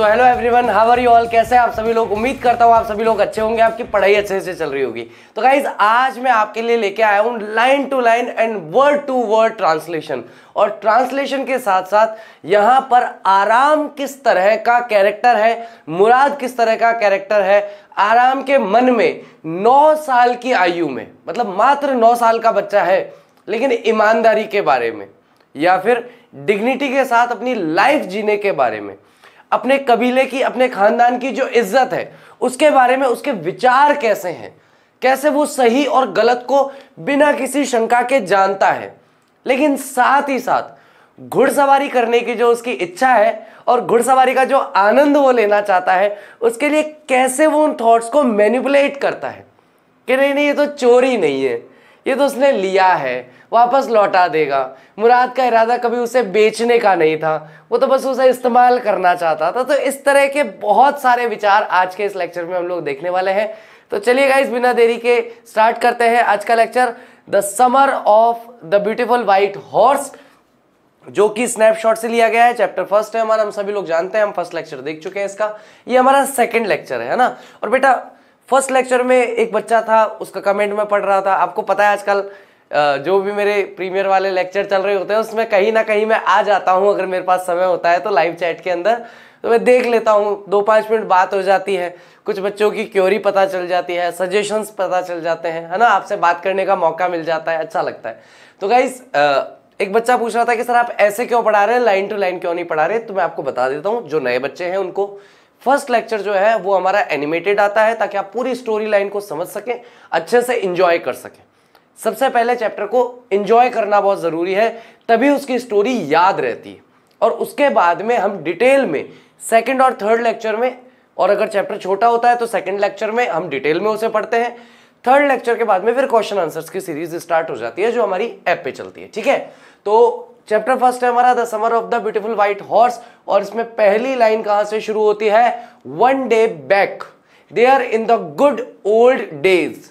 So hello everyone how are you all कैसे आप सभी लोग उम्मीद करता हूँ आप सभी लोग अच्छे होंगे आपकी पढ़ाई अच्छे से चल रही होगी तो गाइज आज मैं आपके लिए लेके आया हूँ line to line and word to word translation और ट्रांसलेशन के साथ साथ यहाँ पर आराम किस तरह का कैरेक्टर है मुराद किस तरह का कैरेक्टर है आराम के मन में नौ साल की आयु में मतलब मात्र नौ साल का बच्चा है लेकिन ईमानदारी के बारे में या फिर डिग्निटी के साथ अपनी लाइफ जीने के बारे में अपने कबीले की अपने खानदान की जो इज्जत है उसके बारे में उसके विचार कैसे हैं कैसे वो सही और गलत को बिना किसी शंका के जानता है लेकिन साथ ही साथ घुड़सवारी करने की जो उसकी इच्छा है और घुड़सवारी का जो आनंद वो लेना चाहता है उसके लिए कैसे वो उन थॉट्स को मैनिपुलेट करता है कि नहीं नहीं ये तो चोरी नहीं है ये तो उसने लिया है वापस लौटा देगा मुराद का इरादा कभी उसे बेचने का नहीं था वो तो बस उसे इस्तेमाल करना चाहता था तो इस तरह के बहुत सारे विचार आज के इस लेक्चर में हम लोग देखने वाले हैं तो चलिएगा इस बिना देरी के स्टार्ट करते हैं आज का lecture the summer of the beautiful white horse जो कि स्नैपशॉट से लिया गया है चैप्टर फर्स्ट है हमारा हम सभी लोग जानते हैं हम फर्स्ट लेक्चर देख चुके हैं इसका ये हमारा सेकंड लेक्चर है ना और बेटा फर्स्ट लेक्चर में एक बच्चा था उसका कमेंट में पढ़ रहा था आपको पता है आजकल जो भी मेरे प्रीमियर वाले लेक्चर चल रहे होते हैं उसमें कहीं ना कहीं मैं आ जाता हूँ अगर मेरे पास समय होता है तो लाइव चैट के अंदर तो मैं देख लेता हूँ दो पाँच मिनट बात हो जाती है कुछ बच्चों की क्योरी पता चल जाती है सजेशंस पता चल जाते हैं है ना आपसे बात करने का मौका मिल जाता है अच्छा लगता है तो गाइज एक बच्चा पूछ रहा था कि सर आप ऐसे क्यों पढ़ा रहे हैं लाइन टू लाइन क्यों नहीं पढ़ा रहे तो मैं आपको बता देता हूँ जो नए बच्चे हैं उनको फर्स्ट लेक्चर जो है वो हमारा एनिमेटेड आता है ताकि आप पूरी स्टोरी लाइन को समझ सकें अच्छे से इंजॉय कर सकें सबसे पहले चैप्टर को एंजॉय करना बहुत ज़रूरी है तभी उसकी स्टोरी याद रहती है और उसके बाद में हम डिटेल में सेकेंड और थर्ड लेक्चर में और अगर चैप्टर छोटा होता है तो सेकेंड लेक्चर में हम डिटेल में उसे पढ़ते हैं थर्ड लेक्चर के बाद में फिर क्वेश्चन आंसर्स की सीरीज स्टार्ट हो जाती है जो हमारी ऐप पे चलती है ठीक है तो चैप्टर फर्स्ट है हमारा the summer of the beautiful white horse और इसमें पहली लाइन कहां से शुरू होती है one day back there in the good old days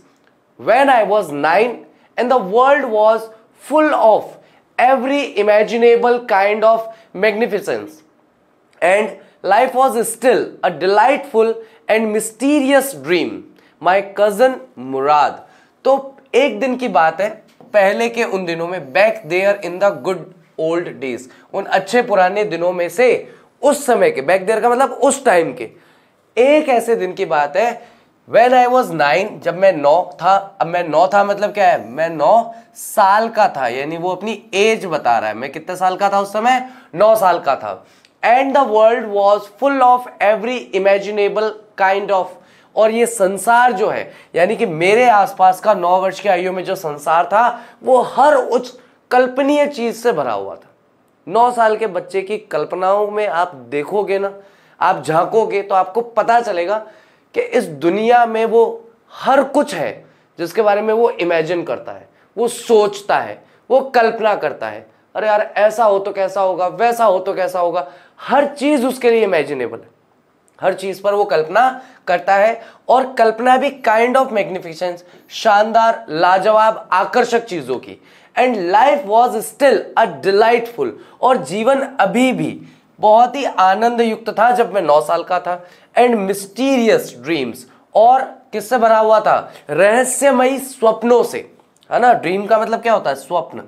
when I was nine and the world was full of every imaginable kind of magnificence and life was still a delightful and mysterious dream my cousin Murad तो एक दिन की बात है पहले के उन दिनों में back there in the good old days उन अच्छे पुराने दिनों में से उस समय के बैक देयर का मतलब उस टाइम के एक ऐसे दिन की बात है वेन आई वॉज नाइन जब मैं नौ था अब मैं नौ था मतलब क्या है मैं नौ साल का था यानी वो अपनी एज बता रहा है मैं कितने साल का था उस समय नौ साल का था and the world was full of every imaginable kind of और ये संसार जो है यानी कि मेरे आसपास का नौ वर्ष की आयु में जो संसार था वो हर उच्च कल्पनीय चीज से भरा हुआ था नौ साल के बच्चे की कल्पनाओं में आप देखोगे ना आप झांकोगे तो आपको पता चलेगा कि इस दुनिया में वो हर कुछ है जिसके बारे में वो इमेजिन करता है वो सोचता है वो कल्पना करता है अरे यार ऐसा हो तो कैसा होगा वैसा हो तो कैसा होगा हर चीज़ उसके लिए इमेजिनेबल है हर चीज़ पर वो कल्पना करता है और कल्पना भी काइंड ऑफ मैग्निफिकेशन शानदार लाजवाब आकर्षक चीज़ों की and life was still a delightful और जीवन अभी भी बहुत ही आनंद युक्त था जब मैं नौ साल का था एंड मिस्टीरियस ड्रीम्स और किससे भरा हुआ था रहस्यमयी स्वप्नों से है ना ड्रीम का मतलब क्या होता है स्वप्न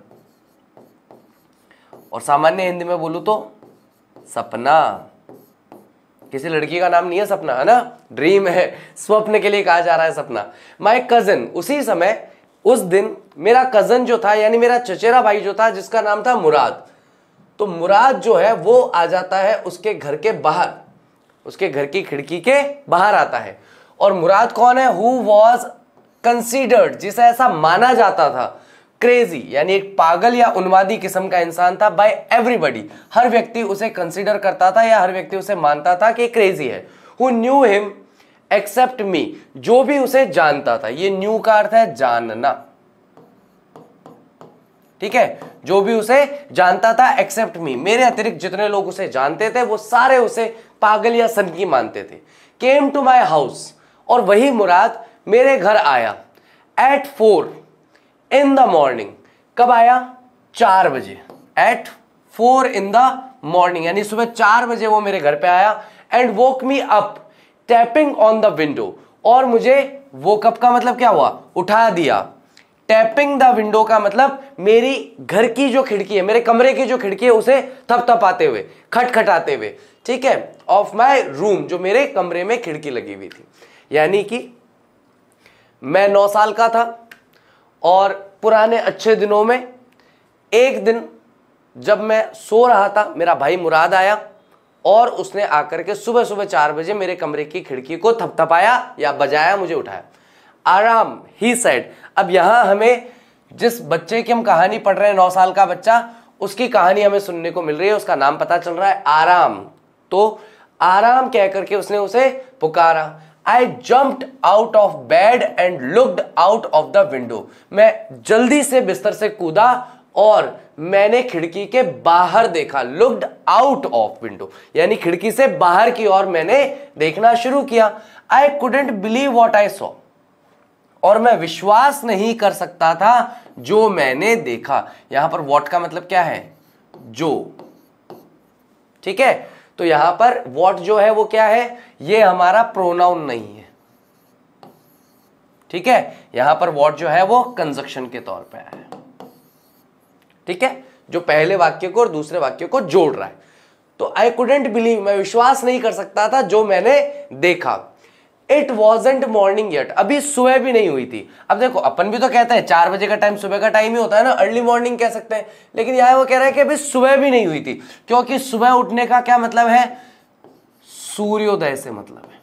और सामान्य हिंदी में बोलू तो सपना किसी लड़की का नाम नहीं है सपना है ना ड्रीम है स्वप्न के लिए कहा जा रहा है सपना माय कजन उसी समय उस दिन मेरा कजन जो था यानी मेरा चचेरा भाई जो था जिसका नाम था मुराद तो मुराद जो है वो आ जाता है उसके घर के बाहर उसके घर की खिड़की के बाहर आता है और मुराद कौन है हु वॉज कंसिडर्ड जिसे ऐसा माना जाता था क्रेजी यानी एक पागल या उन्मादी किस्म का इंसान था बाय एवरीबडी हर व्यक्ति उसे कंसिडर करता था या हर व्यक्ति उसे मानता था कि क्रेजी है who knew him except me जो भी उसे जानता था ये न्यू का अर्थ है जानना ठीक है जो भी उसे जानता था एक्सेप्ट मी मेरे अतिरिक्त जितने लोग उसे जानते थे वो सारे उसे पागल या सनकी मानते थे केम टू माई हाउस और वही मुराद मेरे घर आया at four in the morning कब आया चार बजे at four in the morning यानी सुबह चार बजे वो मेरे घर पे आया and woke me up tapping on the window और मुझे वोकअप का मतलब क्या हुआ उठा दिया टैपिंग द विंडो का मतलब मेरी घर की जो खिड़की है मेरे कमरे की जो खिड़की है उसे थपथपाते हुए खटखटाते हुए ठीक है ऑफ माय रूम जो मेरे कमरे में खिड़की लगी हुई थी यानी कि मैं नौ साल का था और पुराने अच्छे दिनों में एक दिन जब मैं सो रहा था मेरा भाई मुराद आया और उसने आकर के सुबह सुबह चार बजे मेरे कमरे की खिड़की को थपथपाया या बजाया मुझे उठाया आराम ही सेड अब यहां हमें जिस बच्चे की हम कहानी पढ़ रहे हैं नौ साल का बच्चा उसकी कहानी हमें सुनने को मिल रही है उसका नाम पता चल रहा है आराम तो आराम कह करके उसने उसे पुकारा I jumped out of bed and looked out of the window मैं जल्दी से बिस्तर से कूदा और मैंने खिड़की के बाहर देखा लुकड आउट ऑफ विंडो यानी खिड़की से बाहर की ओर मैंने देखना शुरू किया I couldn't believe what I saw और मैं विश्वास नहीं कर सकता था जो मैंने देखा यहां पर वॉट का मतलब क्या है जो ठीक है तो यहां पर वॉट जो है वो क्या है ये हमारा प्रोनाउन नहीं है ठीक है यहां पर वॉट जो है वो कंजक्शन के तौर पे आया है ठीक है जो पहले वाक्य को और दूसरे वाक्य को जोड़ रहा है तो आई कुडेंट बिलीव मैं विश्वास नहीं कर सकता था जो मैंने देखा इट वॉजेंट मॉर्निंग येट अभी सुबह भी नहीं हुई थी अब देखो अपन भी तो कहते हैं चार बजे का टाइम सुबह का टाइम ही होता है ना अर्ली मॉर्निंग कह सकते हैं लेकिन यहां वो कह रहा है कि अभी सुबह भी नहीं हुई थी क्योंकि सुबह उठने का क्या मतलब है सूर्योदय से मतलब है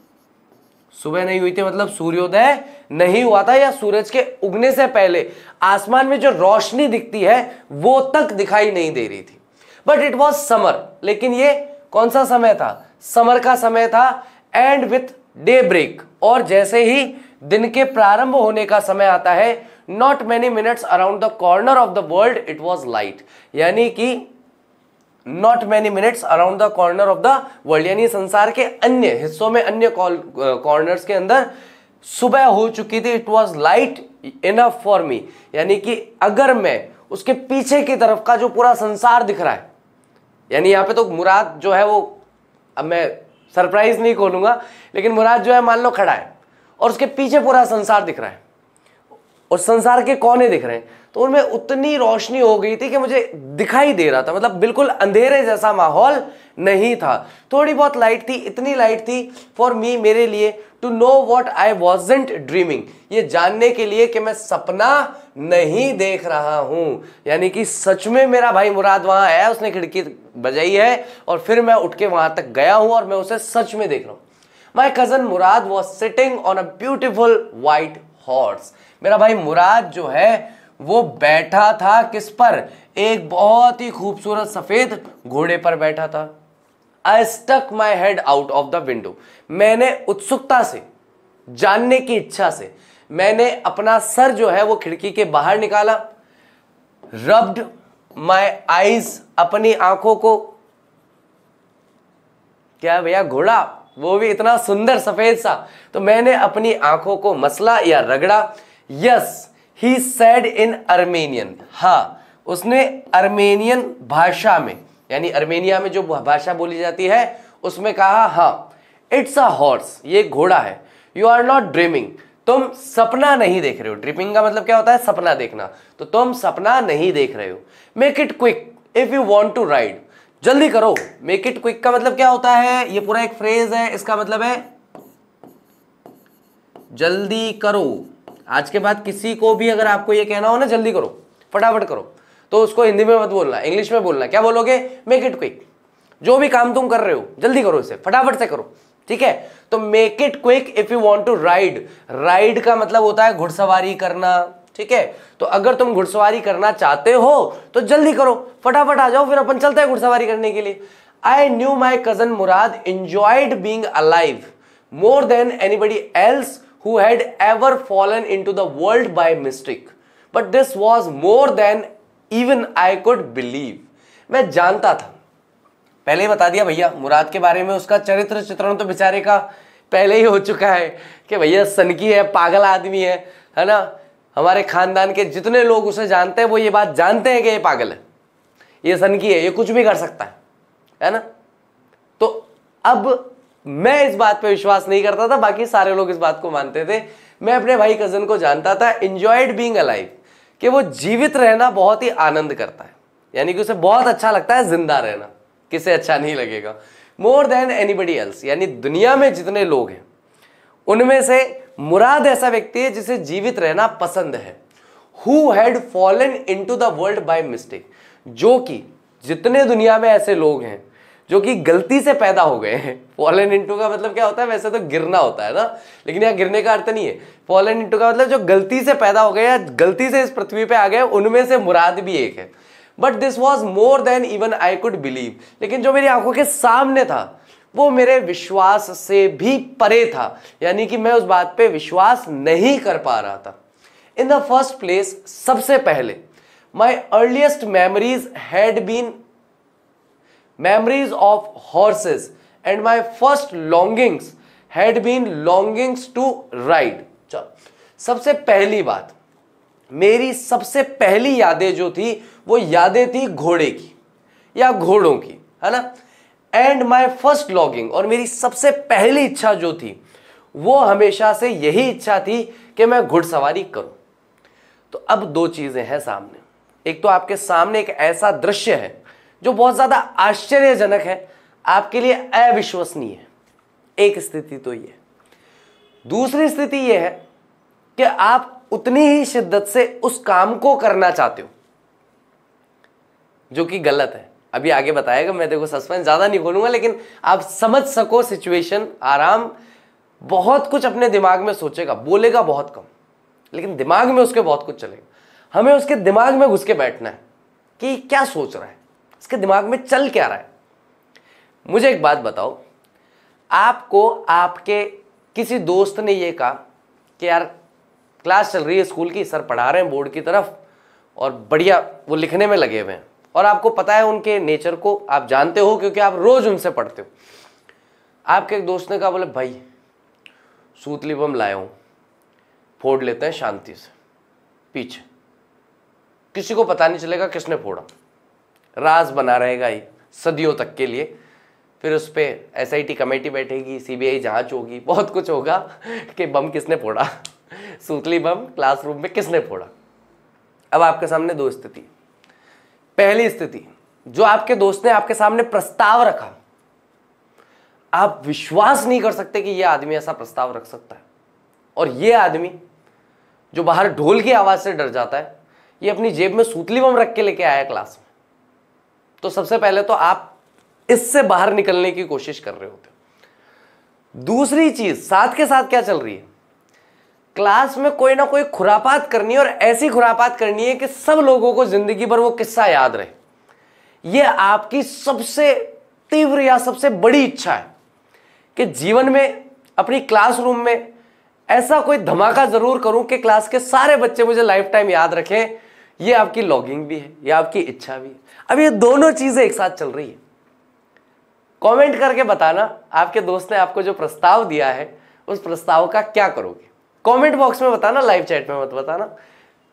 सुबह नहीं हुई थी मतलब सूर्योदय नहीं हुआ था या सूरज के उगने से पहले आसमान में जो रोशनी दिखती है वो तक दिखाई नहीं दे रही थी बट इट वॉज समर लेकिन ये कौन सा समय था समर का समय था एंड विथ डे ब्रेक और जैसे ही दिन के प्रारंभ होने का समय आता है not many minutes around the corner of the world it was light यानी कि not many minutes around the corner of the world यानी संसार के अन्य हिस्सों में अन्य कॉर्नर के अंदर सुबह हो चुकी थी it was light enough for me यानी कि अगर मैं उसके पीछे की तरफ का जो पूरा संसार दिख रहा है यानी यहां पे तो मुराद जो है वो अब मैं सरप्राइज नहीं खोलूंगा लेकिन मुराद जो है मान लो खड़ा है और उसके पीछे पूरा संसार दिख रहा है और संसार के कोने दिख रहे हैं तो उनमें उतनी रोशनी हो गई थी कि मुझे दिखाई दे रहा था मतलब बिल्कुल अंधेरे जैसा माहौल नहीं था थोड़ी बहुत लाइट थी इतनी लाइट थी फॉर मी मेरे लिए to know what I wasn't dreaming ये जानने के लिए कि मैं सपना नहीं देख रहा हूं यानी कि सच में मेरा भाई मुराद वहां आया उसने खिड़की बजाई है और फिर मैं उठ के वहां तक गया हूं और मैं उसे सच में देख रहा हूँ my cousin Murad was sitting on a beautiful white horse मेरा भाई मुराद जो है वो बैठा था किस पर एक बहुत ही खूबसूरत सफ़ेद घोड़े पर बैठा था I stuck my head out of the window मैंने उत्सुकता से जानने की इच्छा से मैंने अपना सर जो है वो खिड़की के बाहर निकाला रब्ड माई आईज अपनी आंखों को क्या भैया घोड़ा वो भी इतना सुंदर सफेद सा तो मैंने अपनी आंखों को मसला या रगड़ा yes he said in Armenian हा उसने अर्मेनियन भाषा में यानी अर्मेनिया में जो भाषा बोली जाती है उसमें कहा हा इट्स अ हॉर्स ये घोड़ा है यू आर नॉट ड्रीमिंग तुम सपना नहीं देख रहे हो ड्रीमिंग का मतलब क्या होता है सपना देखना तो तुम सपना नहीं देख रहे हो make it quick if you want to ride जल्दी करो मेक इट क्विक का मतलब क्या होता है ये पूरा एक फ्रेज है इसका मतलब है जल्दी करो आज के बाद किसी को भी अगर आपको ये कहना हो ना जल्दी करो फटाफट करो तो उसको हिंदी में मत बोलना इंग्लिश में बोलना क्या बोलोगे मेक इट क्विक जो भी काम तुम कर रहे हो जल्दी करो इसे फटाफट से करो ठीक है तो make it quick if you want to ride ride का मतलब होता है घुड़सवारी करना ठीक है तो अगर तुम घुड़सवारी करना चाहते हो तो जल्दी करो फटाफट आ जाओ फिर अपन चलते हैं घुड़सवारी करने के लिए I knew my cousin Murad enjoyed being alive more than anybody else who had ever fallen into the world by mistake but this was more than even I could believe मैं जानता था पहले ही बता दिया भैया मुराद के बारे में उसका चरित्र चित्रण तो बेचारे का पहले ही हो चुका है कि भैया सनकी है पागल आदमी है है ना हमारे खानदान के जितने लोग उसे जानते हैं वो ये बात जानते हैं कि ये पागल है ये सनकी है ये कुछ भी कर सकता है है ना तो अब मैं इस बात पे विश्वास नहीं करता था बाकी सारे लोग इस बात को मानते थे मैं अपने भाई कजन को जानता था इंजॉयड बींग अलाइव कि वो जीवित रहना बहुत ही आनंद करता है यानी कि उसे बहुत अच्छा लगता है जिंदा रहना किसे अच्छा नहीं लगेगा मोर देन एनीबडी एल्स यानी दुनिया में जितने लोग हैं उनमें से मुराद ऐसा व्यक्ति है जिसे जीवित रहना पसंद है who had fallen into the world by mistake जो कि जितने दुनिया में ऐसे लोग हैं जो कि गलती से पैदा हो गए हैं फॉलन इंटू का मतलब क्या होता है वैसे तो गिरना होता है ना लेकिन यहाँ गिरने का अर्थ नहीं है फॉलन इंटू का मतलब जो गलती से पैदा हो गए या गलती से इस पृथ्वी पे आ गए उनमें से मुराद भी एक है but this was more than even I could believe लेकिन जो मेरी आंखों के सामने था वो मेरे विश्वास से भी परे था यानी कि मैं उस बात पे विश्वास नहीं कर पा रहा था इन द फर्स्ट प्लेस सबसे पहले my earliest memories had been memories of horses and my first longings had been longings to ride चलो सबसे पहली बात मेरी सबसे पहली यादें जो थी वो यादें थी घोड़े की या घोड़ों की है ना एंड माय फर्स्ट लॉगिंग और मेरी सबसे पहली इच्छा जो थी वो हमेशा से यही इच्छा थी कि मैं घुड़सवारी करूं तो अब दो चीज़ें हैं सामने एक तो आपके सामने एक ऐसा दृश्य है जो बहुत ज़्यादा आश्चर्यजनक है आपके लिए अविश्वसनीय है एक स्थिति तो यह दूसरी स्थिति यह है कि आप उतनी ही शिद्दत से उस काम को करना चाहते हो जो कि गलत है अभी आगे बताएगा मैं देखो सस्पेंस ज़्यादा नहीं खोलूंगा लेकिन आप समझ सको सिचुएशन आराम बहुत कुछ अपने दिमाग में सोचेगा बोलेगा बहुत कम लेकिन दिमाग में उसके बहुत कुछ चलेगा हमें उसके दिमाग में घुस के बैठना है कि क्या सोच रहा है उसके दिमाग में चल क्या रहा है मुझे एक बात बताओ आपको आपके किसी दोस्त ने ये कहा कि यार क्लास चल रही है स्कूल की सर पढ़ा रहे हैं बोर्ड की तरफ और बढ़िया वो लिखने में लगे हुए हैं और आपको पता है उनके नेचर को आप जानते हो क्योंकि आप रोज उनसे पढ़ते हो आपके एक दोस्त ने कहा बोले भाई सूतली बम लाए हूँ फोड़ लेते हैं शांति से पीछे किसी को पता नहीं चलेगा किसने फोड़ा राज बना रहेगा ही सदियों तक के लिए फिर उस पर एस कमेटी बैठेगी सीबीआई जांच होगी बहुत कुछ होगा कि बम किसने फोड़ा सूतली बम क्लासरूम में किसने फोड़ा अब आपके सामने दो स्थिति पहली स्थिति जो आपके दोस्त ने आपके सामने प्रस्ताव रखा आप विश्वास नहीं कर सकते कि यह आदमी ऐसा प्रस्ताव रख सकता है और यह आदमी जो बाहर ढोल की आवाज से डर जाता है ये अपनी जेब में सूतली बम रख के लेके आया क्लास में तो सबसे पहले तो आप इससे बाहर निकलने की कोशिश कर रहे होते हो दूसरी चीज साथ के साथ क्या चल रही है क्लास में कोई ना कोई खुरापात करनी है और ऐसी खुरापात करनी है कि सब लोगों को जिंदगी भर वो किस्सा याद रहे ये आपकी सबसे तीव्र या सबसे बड़ी इच्छा है कि जीवन में अपनी क्लासरूम में ऐसा कोई धमाका जरूर करूं कि क्लास के सारे बच्चे मुझे लाइफ टाइम याद रखें ये आपकी लॉगिंग भी है ये आपकी इच्छा भी है अब ये दोनों चीज़ें एक साथ चल रही है कमेंट करके बताना आपके दोस्त ने आपको जो प्रस्ताव दिया है उस प्रस्ताव का क्या करोगे कमेंट बॉक्स में बताना लाइव चैट में मत बताना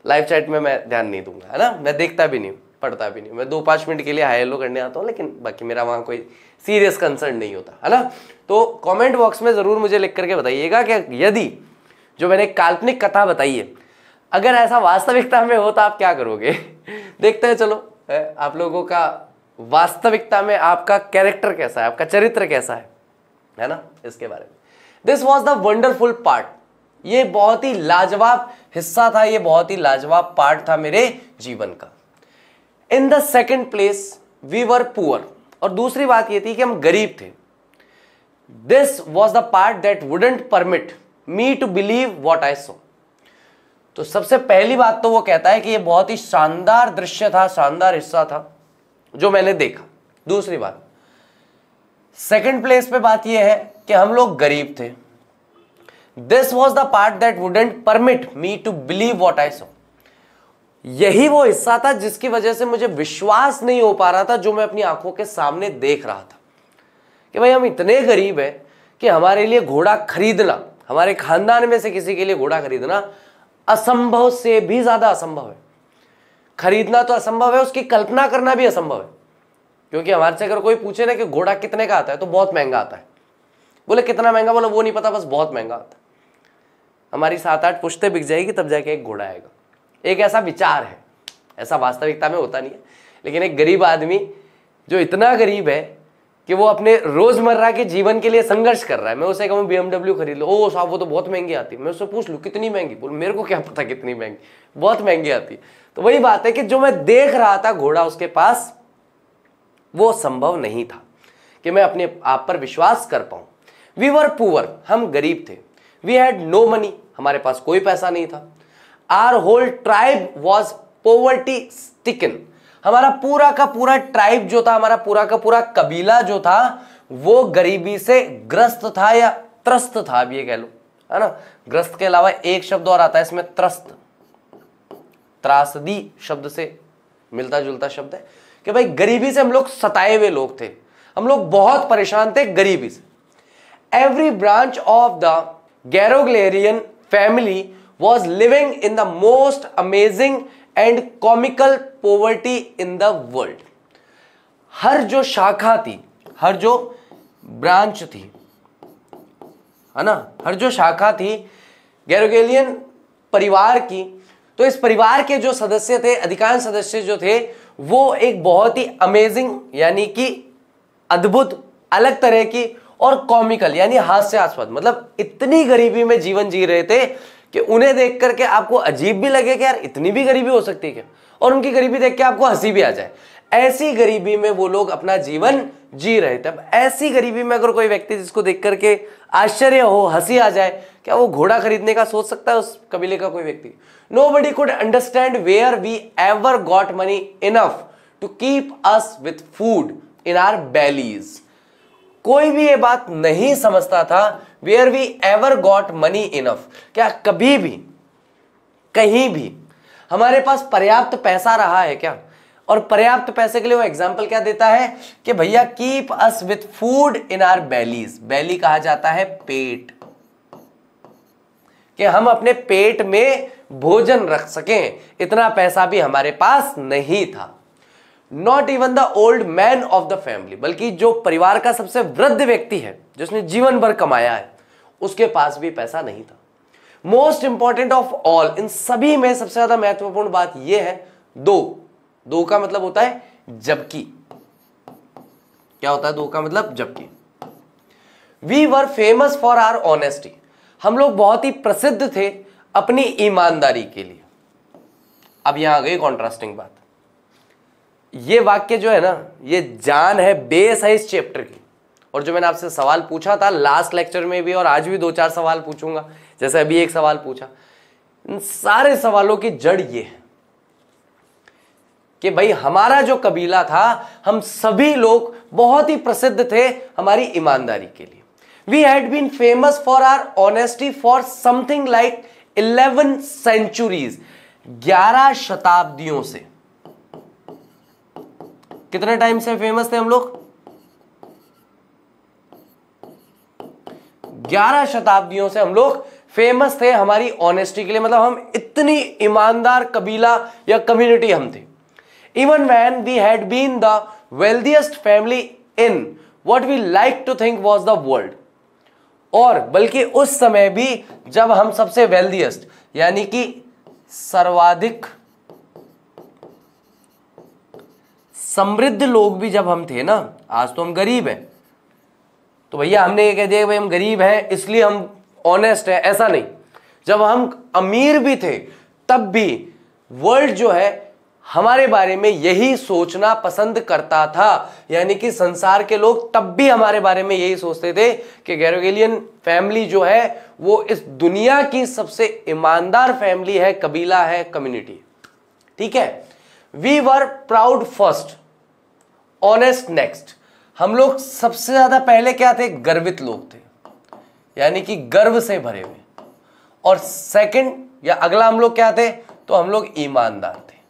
लाइव चैट में मैं ध्यान नहीं दूंगा है ना मैं देखता भी नहीं पढ़ता भी नहीं मैं दो पांच मिनट के लिए हाई हेलो करने आता हूँ लेकिन बाकी मेरा वहां कोई सीरियस कंसर्न नहीं होता है ना तो कॉमेंट बॉक्स में ज़रूर मुझे लिख करके बताइएगा कि यदि जो मैंने काल्पनिक कथा बताई है अगर ऐसा वास्तविकता में हो तो आप क्या करोगे देखते हैं चलो आप लोगों का वास्तविकता में आपका कैरेक्टर कैसा है आपका चरित्र कैसा है है ना इसके बारे में this was the wonderful part ये बहुत ही लाजवाब हिस्सा था ये बहुत ही लाजवाब पार्ट था मेरे जीवन का in the second place we were poor और दूसरी बात ये थी कि हम गरीब थे this was the part that wouldn't permit me to believe what I saw तो सबसे पहली बात तो वो कहता है कि ये बहुत ही शानदार दृश्य था शानदार हिस्सा था जो मैंने देखा दूसरी बात सेकंड प्लेस पे बात ये है कि हम लोग गरीब थे this was the part that wouldn't permit me to believe what I saw यही वो हिस्सा था जिसकी वजह से मुझे विश्वास नहीं हो पा रहा था जो मैं अपनी आंखों के सामने देख रहा था कि भाई हम इतने गरीब हैं कि हमारे लिए घोड़ा खरीदना हमारे खानदान में से किसी के लिए घोड़ा खरीदना असंभव से भी ज़्यादा असंभव है खरीदना तो असंभव है उसकी कल्पना करना भी असंभव है क्योंकि हमारे से अगर कोई पूछे ना कि घोड़ा कितने का आता है तो बहुत महंगा आता है बोले कितना महंगा बोले वो नहीं पता बस बहुत महंगा आता है हमारी सात आठ पुश्ते बिक जाएगी तब जाके एक घोड़ा आएगा एक ऐसा विचार है ऐसा वास्तविकता में होता नहीं है लेकिन एक गरीब आदमी जो इतना गरीब है कि वो अपने रोजमर्रा के जीवन के लिए संघर्ष कर रहा है मैं उसे कहूँ बी खरीद लो ओ साहब वो तो बहुत महंगी आती है मैं उससे पूछ लू कितनी महंगी बोल मेरे को क्या पता कितनी महंगी बहुत महंगी आती तो वही बात है कि जो मैं देख रहा था घोड़ा उसके पास वो संभव नहीं था कि मैं अपने आप पर विश्वास कर पाऊं वी वर पुअर हम गरीब थे वी हैड नो मनी हमारे पास कोई पैसा नहीं था our whole tribe was poverty stricken हमारा पूरा का पूरा ट्राइब जो था हमारा पूरा का पूरा कबीला जो था वो गरीबी से ग्रस्त था या त्रस्त था अब ये कह लो है ना ग्रस्त के अलावा एक शब्द और आता है इसमें त्रस्त त्रासदी शब्द से मिलता जुलता शब्द है कि भाई गरीबी से हम लोग सताए हुए लोग थे हम लोग बहुत परेशान थे गरीबी से every branch of the Garoghlanian family was living in the most amazing and comical poverty in the world हर जो शाखा थी हर जो ब्रांच थी है ना हर जो शाखा थी गैरोगेलियन परिवार की तो इस परिवार के जो सदस्य थे अधिकांश सदस्य जो थे वो एक बहुत ही अमेजिंग यानी कि अद्भुत अलग तरह की और कॉमिकल यानी हास्यास्पद मतलब इतनी गरीबी में जीवन जी रहे थे कि उन्हें देख करके आपको अजीब भी लगे कि यार इतनी भी गरीबी हो सकती है क्या और उनकी गरीबी देख के आपको हंसी भी आ जाए ऐसी गरीबी में वो लोग अपना जीवन जी रहे थे अब ऐसी गरीबी में अगर कोई व्यक्ति जिसको देख करके आश्चर्य हो हंसी आ जाए क्या वो घोड़ा खरीदने का सोच सकता है उस कबीले का कोई व्यक्ति nobody could understand where we ever got money enough to keep us with food in our bellies कोई भी ये बात नहीं समझता था where we ever got money enough क्या कभी भी कहीं भी हमारे पास पर्याप्त पैसा रहा है क्या और पर्याप्त पैसे के लिए वो एग्जाम्पल क्या देता है कि भैया keep us with food in our bellies belly कहा जाता है पेट कि हम अपने पेट में भोजन रख सकें इतना पैसा भी हमारे पास नहीं था not even the old man of the family बल्कि जो परिवार का सबसे वृद्ध व्यक्ति है जिसने जीवन भर कमाया है उसके पास भी पैसा नहीं था मोस्ट इंपॉर्टेंट ऑफ ऑल इन सभी में सबसे ज्यादा महत्वपूर्ण बात यह है दो दो का मतलब होता है जबकि क्या होता है दो का मतलब जबकि we were famous for our honesty हम लोग बहुत ही प्रसिद्ध थे अपनी ईमानदारी के लिए अब यहां आ गई कॉन्ट्रास्टिंग बात ये वाक्य जो है ना ये जान है बेस है इस चैप्टर की और जो मैंने आपसे सवाल पूछा था लास्ट लेक्चर में भी और आज भी दो चार सवाल पूछूंगा जैसे अभी एक सवाल पूछा इन सारे सवालों की जड़ ये है कि भाई हमारा जो कबीला था हम सभी लोग बहुत ही प्रसिद्ध थे हमारी ईमानदारी के लिए we had been famous for our honesty for something like eleven centuries ग्यारह शताब्दियों से कितने टाइम से फेमस थे हम लोग ग्यारह शताब्दियों से हम लोग फेमस थे हमारी ऑनेस्टी के लिए मतलब हम इतनी ईमानदार कबीला या कम्युनिटी हम थे even when we had been the wealthiest family in what we like to think was the world और बल्कि उस समय भी जब हम सबसे वेल्दीएस्ट यानी कि सर्वाधिक समृद्ध लोग भी जब हम थे ना आज तो हम गरीब हैं तो भैया हमने ये कह दिया भाई हम गरीब हैं इसलिए हम ऑनेस्ट हैं ऐसा नहीं जब हम अमीर भी थे तब भी वर्ल्ड जो है हमारे बारे में यही सोचना पसंद करता था यानी कि संसार के लोग तब भी हमारे बारे में यही सोचते थे कि गैरोगेलियन फैमिली जो है वो इस दुनिया की सबसे ईमानदार फैमिली है कबीला है कम्युनिटी ठीक है we were proud first honest next हम लोग सबसे ज़्यादा पहले क्या थे गर्वित लोग थे यानी कि गर्व से भरे हुए और सेकंड या अगला हम लोग क्या थे तो हम लोग ईमानदार थे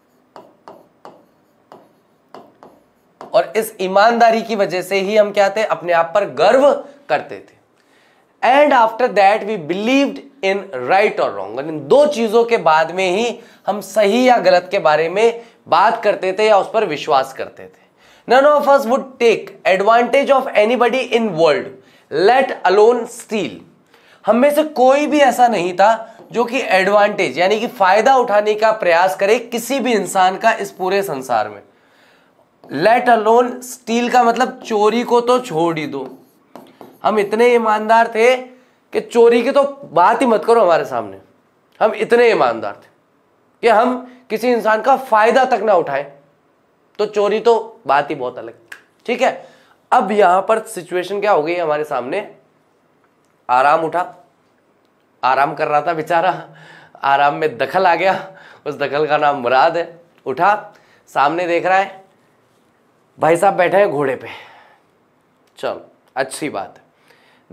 और इस ईमानदारी की वजह से ही हम क्या थे अपने आप पर गर्व करते थे and after that we believed in right और रॉन्ग इन दो चीजों के बाद में ही हम सही या गलत के बारे में बात करते थे या उस पर विश्वास करते थे none of us would take advantage of anybody in world let alone steal हम में से कोई भी ऐसा नहीं था जो कि एडवांटेज यानी कि फायदा उठाने का प्रयास करे किसी भी इंसान का इस पूरे संसार में लेट अलोन स्टील का मतलब चोरी को तो छोड़ ही दो हम इतने ईमानदार थे कि चोरी की तो बात ही मत करो हमारे सामने हम इतने ईमानदार थे कि हम किसी इंसान का फायदा तक ना उठाएं तो चोरी तो बात ही बहुत अलग ठीक है अब यहां पर सिचुएशन क्या हो गई हमारे सामने आराम उठा आराम कर रहा था बेचारा आराम में दखल आ गया उस दखल का नाम मुराद है उठा सामने देख रहा है भाई साहब बैठे हैं घोड़े पे चलो अच्छी बात है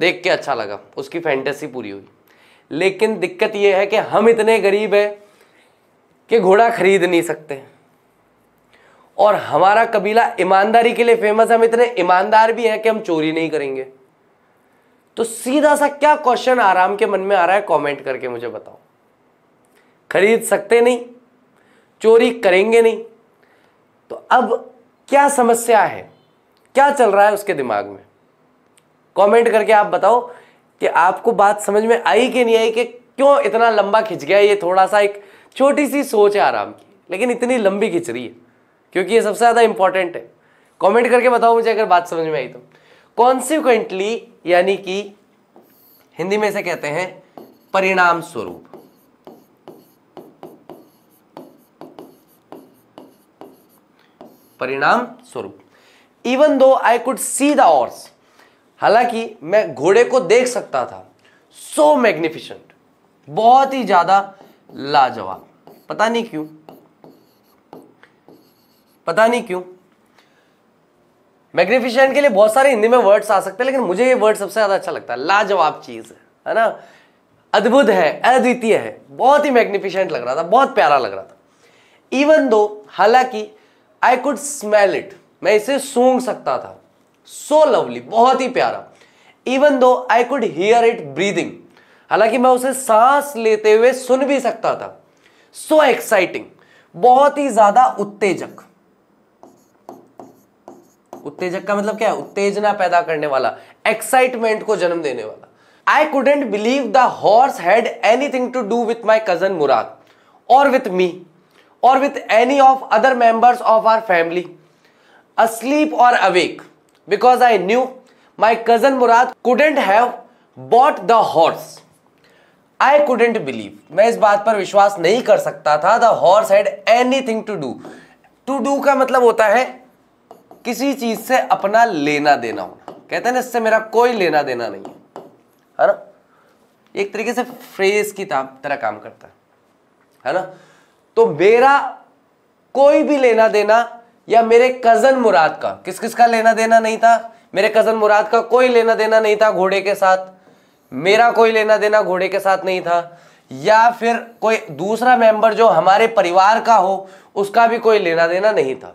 देख के अच्छा लगा उसकी फैंटेसी पूरी हुई लेकिन दिक्कत यह है कि हम इतने गरीब हैं कि घोड़ा खरीद नहीं सकते और हमारा कबीला ईमानदारी के लिए फेमस है हम इतने ईमानदार भी हैं कि हम चोरी नहीं करेंगे तो सीधा सा क्या क्वेश्चन आराम के मन में आ रहा है कमेंट करके मुझे बताओ खरीद सकते नहीं चोरी करेंगे नहीं तो अब क्या समस्या है क्या चल रहा है उसके दिमाग में कमेंट करके आप बताओ कि आपको बात समझ में आई कि नहीं आई कि क्यों इतना लंबा खिंच गया ये थोड़ा सा एक छोटी सी सोच है आराम की लेकिन इतनी लंबी खिंच रही है क्योंकि ये सबसे ज़्यादा इंपॉर्टेंट है कमेंट करके बताओ मुझे अगर बात समझ में आई तो कॉन्सिक्वेंटली यानी कि हिंदी में से कहते हैं परिणाम स्वरूप परिणाम स्वरूप even though I could see दर्स हालांकि मैं घोड़े को देख सकता था सो so मैग्निफिशेंट बहुत ही ज्यादा लाजवाब पता नहीं क्यों पता नहीं क्यों मैग्निफिशेंट के लिए बहुत सारे हिंदी में वर्ड्स आ सकते हैं लेकिन मुझे ये वर्ड सबसे ज़्यादा अच्छा लगता है लाजवाब चीज़ है ना अद्भुत है अद्वितीय है बहुत ही मैग्निफिशेंट लग रहा था बहुत प्यारा लग रहा था इवन दो हालांकि आई कुड स्मेल इट मैं इसे सूंघ सकता था सो so लवली बहुत ही प्यारा even though I could hear it breathing हालांकि मैं उसे सांस लेते हुए सुन भी सकता था सो so एक्साइटिंग बहुत ही ज्यादा उत्तेजक उत्तेजक का मतलब क्या है उत्तेजना पैदा करने वाला एक्साइटमेंट को जन्म देने वाला I couldn't believe the horse had anything to do with my cousin Murad और विथ मी और with any of other members of our family asleep और awake because I knew my cousin Murad couldn't have bought the horse I couldn't believe मैं इस बात पर विश्वास नहीं कर सकता था the horse had anything to do to do का मतलब होता है किसी चीज से अपना लेना देना होना कहते हैं ना इससे मेरा कोई लेना देना नहीं है है ना एक तरीके से फ्रेज की तरह काम करता है है ना तो मेरा कोई भी लेना देना या मेरे कजन मुराद का किस किस का लेना देना नहीं था मेरे कजन मुराद का कोई लेना देना नहीं था घोड़े के साथ मेरा कोई लेना देना घोड़े के साथ नहीं था या फिर कोई दूसरा मेंबर जो हमारे परिवार का हो उसका भी कोई लेना देना नहीं था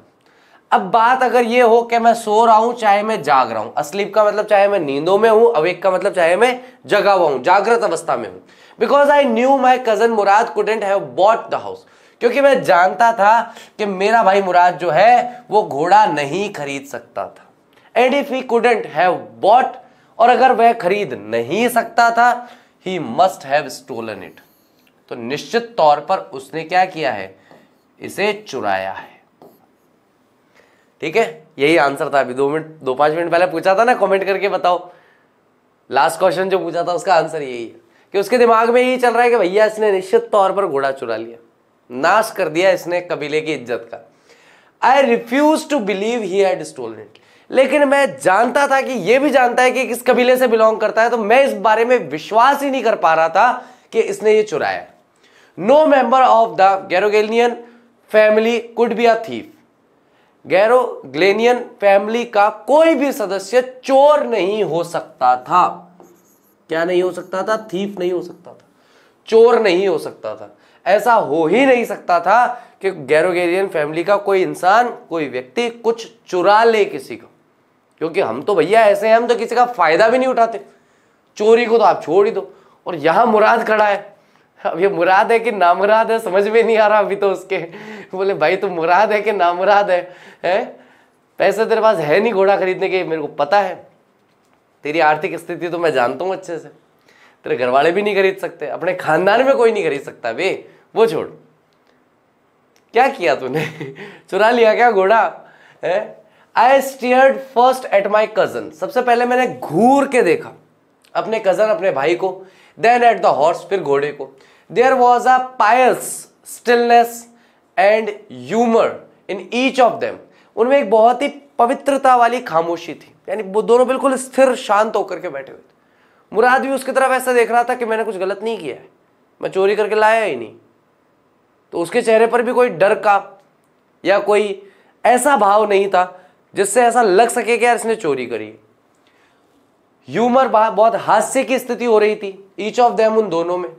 अब बात अगर ये हो कि मैं सो रहा हूं चाहे मैं जाग रहा हूं असलीप का मतलब चाहे मैं नींदों में हूं अवेक का मतलब चाहे मैं जगा हुआ हूं जागृत अवस्था में हूं because I knew my cousin Murad couldn't have bought the house क्योंकि मैं जानता था कि मेरा भाई मुराद जो है वो घोड़ा नहीं खरीद सकता था and if he couldn't have bought और अगर वह खरीद नहीं सकता था he must have stolen it तो निश्चित तौर पर उसने क्या किया है इसे चुराया है ठीक है यही आंसर था अभी दो मिनट दो पांच मिनट पहले पूछा था ना कमेंट करके बताओ लास्ट क्वेश्चन जो पूछा था उसका आंसर यही है कि उसके दिमाग में यही चल रहा है कि भैया इसने निश्चित तौर पर घोड़ा चुरा लिया नाश कर दिया इसने कबीले की इज्जत का I refuse to believe he had stolen it लेकिन मैं जानता था कि यह भी जानता है कि किस कबीले से बिलोंग करता है तो मैं इस बारे में विश्वास ही नहीं कर पा रहा था कि इसने ये चुराया no member of the Garoghlanian family could be a thief Garoghlanian family का कोई भी सदस्य चोर नहीं हो सकता था क्या नहीं हो सकता था थीफ नहीं हो सकता था चोर नहीं हो सकता था ऐसा हो ही नहीं सकता था कि गैरोगेरियन फैमिली का कोई इंसान कोई व्यक्ति कुछ चुरा ले किसी को क्योंकि हम तो भैया ऐसे हैं हम तो किसी का फायदा भी नहीं उठाते चोरी को तो आप छोड़ ही दो और यहां मुराद खड़ा है अब ये मुराद है कि नामुराद है समझ में नहीं आ रहा अभी तो उसके बोले भाई तुम मुराद है कि नामुराद है है? पैसे तेरे पास है नहीं घोड़ा खरीदने के मेरे को पता है तेरी आर्थिक स्थिति तो मैं जानता हूँ अच्छे से तेरे घरवाले भी नहीं खरीद सकते अपने खानदान में कोई नहीं खरीद सकता वे वो छोड़ क्या किया तूने चुरा लिया क्या घोड़ा है I stared first at my cousin सबसे पहले मैंने घूर के देखा अपने कजन अपने भाई को देन एट द हॉर्स फिर घोड़े को there was a pious stillness and humour in each of them उनमें एक बहुत ही पवित्रता वाली खामोशी थी यानी वो दोनों बिल्कुल स्थिर शांत होकर के बैठे हुए थे मुराद भी उसकी तरफ ऐसा देख रहा था कि मैंने कुछ गलत नहीं किया है मैं चोरी करके लाया ही नहीं तो उसके चेहरे पर भी कोई डर का या कोई ऐसा भाव नहीं था जिससे ऐसा लग सके कि यार इसने चोरी करी ह्यूमर बहुत हास्य की स्थिति हो रही थी ईच ऑफ देम उन दोनों में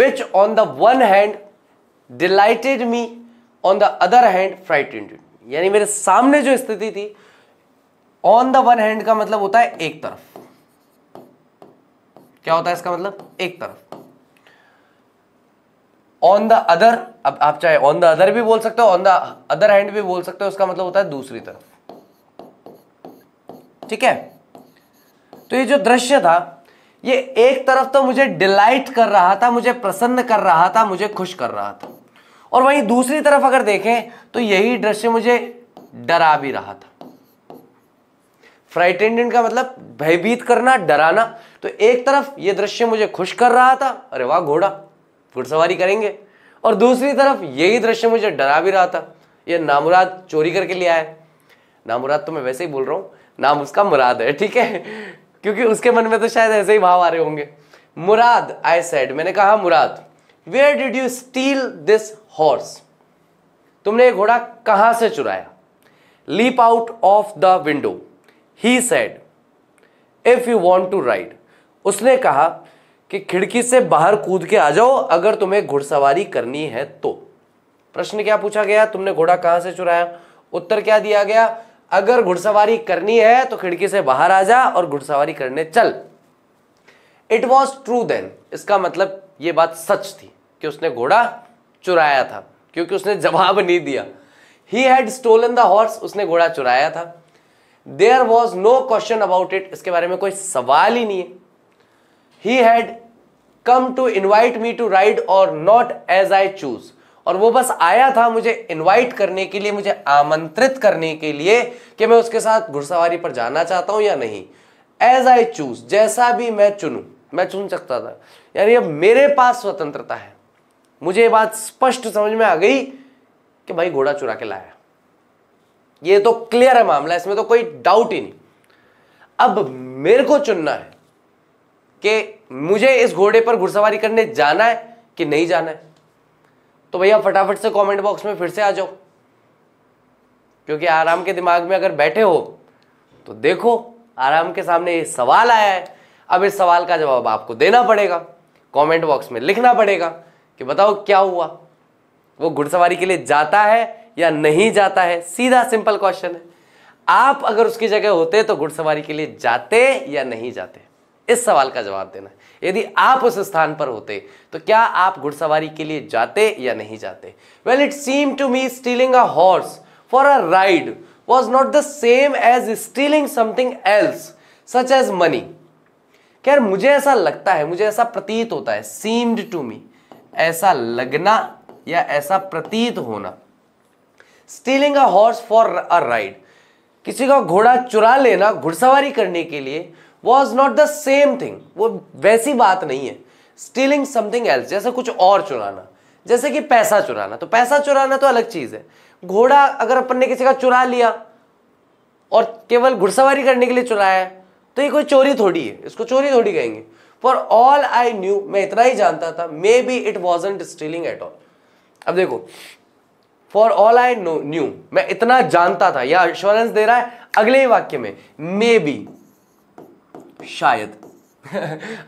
which on the one hand delighted me on the other hand frightened यानी मेरे सामने जो स्थिति थी ऑन द वन हैंड का मतलब होता है एक तरफ क्या होता है इसका मतलब एक तरफ ऑन द अदर अब आप चाहे ऑन द अदर भी बोल सकते हो ऑन द अदर हैंड भी बोल सकते हो उसका मतलब होता है दूसरी तरफ ठीक है तो ये जो दृश्य था ये एक तरफ तो मुझे डिलाइट कर रहा था मुझे प्रसन्न कर रहा था मुझे खुश कर रहा था और वहीं दूसरी तरफ अगर देखें तो यही दृश्य मुझे डरा भी रहा था फ्राइटेंडेंट का मतलब भयभीत करना डराना तो एक तरफ ये दृश्य मुझे खुश कर रहा था अरे वाह घोड़ा घुड़सवारी करेंगे और दूसरी तरफ यही दृश्य मुझे डरा भी रहा था ये नामुराद चोरी करके लिया है नामुराद तो मैं वैसे ही बोल रहा हूं नाम उसका मुराद है ठीक है क्योंकि उसके मन में तो शायद ऐसे ही भाव आ रहे होंगे मुराद आई सेड मैंने कहा Murad where did you steal this horse तुमने ये घोड़ा कहां से चुराया leap out of the window he said if you want to ride उसने कहा कि खिड़की से बाहर कूद के आ जाओ अगर तुम्हें घुड़सवारी करनी है तो प्रश्न क्या पूछा गया तुमने घोड़ा कहां से चुराया उत्तर क्या दिया गया अगर घुड़सवारी करनी है तो खिड़की से बाहर आ जा और घुड़सवारी करने चल इट वॉज ट्रू देन इसका मतलब ये बात सच थी कि उसने घोड़ा चुराया था क्योंकि उसने जवाब नहीं दिया he had stolen the horse उसने घोड़ा चुराया था there was no question about it इसके बारे में कोई सवाल ही नहीं है he had come to invite me to ride और नॉट एज आई चूज और वो बस आया था मुझे इनवाइट करने के लिए मुझे आमंत्रित करने के लिए कि मैं उसके साथ घुड़सवारी पर जाना चाहता हूं या नहीं एज आई चूज जैसा भी मैं चुनू मैं चुन सकता था यानी अब मेरे पास स्वतंत्रता है मुझे ये बात स्पष्ट समझ में आ गई कि भाई घोड़ा चुरा के लाया ये तो क्लियर है मामला इसमें तो कोई डाउट ही नहीं अब मेरे को चुनना है कि मुझे इस घोड़े पर घुड़सवारी करने जाना है कि नहीं जाना है तो भैया फटाफट से कमेंट बॉक्स में फिर से आ जाओ क्योंकि आराम के दिमाग में अगर बैठे हो तो देखो आराम के सामने ये सवाल आया है अब इस सवाल का जवाब आपको देना पड़ेगा कमेंट बॉक्स में लिखना पड़ेगा कि बताओ क्या हुआ वो घुड़सवारी के लिए जाता है या नहीं जाता है सीधा सिंपल क्वेश्चन है आप अगर उसकी जगह होते तो घुड़सवारी के लिए जाते या नहीं जाते इस सवाल का जवाब देना है यदि आप उस स्थान पर होते तो क्या आप घुड़सवारी के लिए जाते या नहीं जाते well it seem to me stealing a horse for a ride was not the same as stealing something else such as money खैर मुझे ऐसा लगता है मुझे ऐसा प्रतीत होता है सीम्ड टू मी ऐसा लगना या ऐसा प्रतीत होना stealing a horse for a ride किसी का घोड़ा चुरा लेना घुड़सवारी करने के लिए was not the same thing वो वैसी बात नहीं है स्टीलिंग समथिंग एल्स जैसे कुछ और चुराना जैसे कि पैसा चुराना तो पैसा चुराना तो अलग चीज़ है घोड़ा अगर अपन ने किसी का चुरा लिया और केवल घुड़सवारी करने के लिए चुराया तो ये कोई चोरी थोड़ी है इसको चोरी थोड़ी कहेंगे फॉर ऑल आई न्यू मैं इतना ही जानता था maybe it wasn't stealing at all अब देखो फॉर ऑल आई न्यू मैं इतना जानता था यह अश्योरेंस दे रहा है अगले वाक्य में मे बी शायद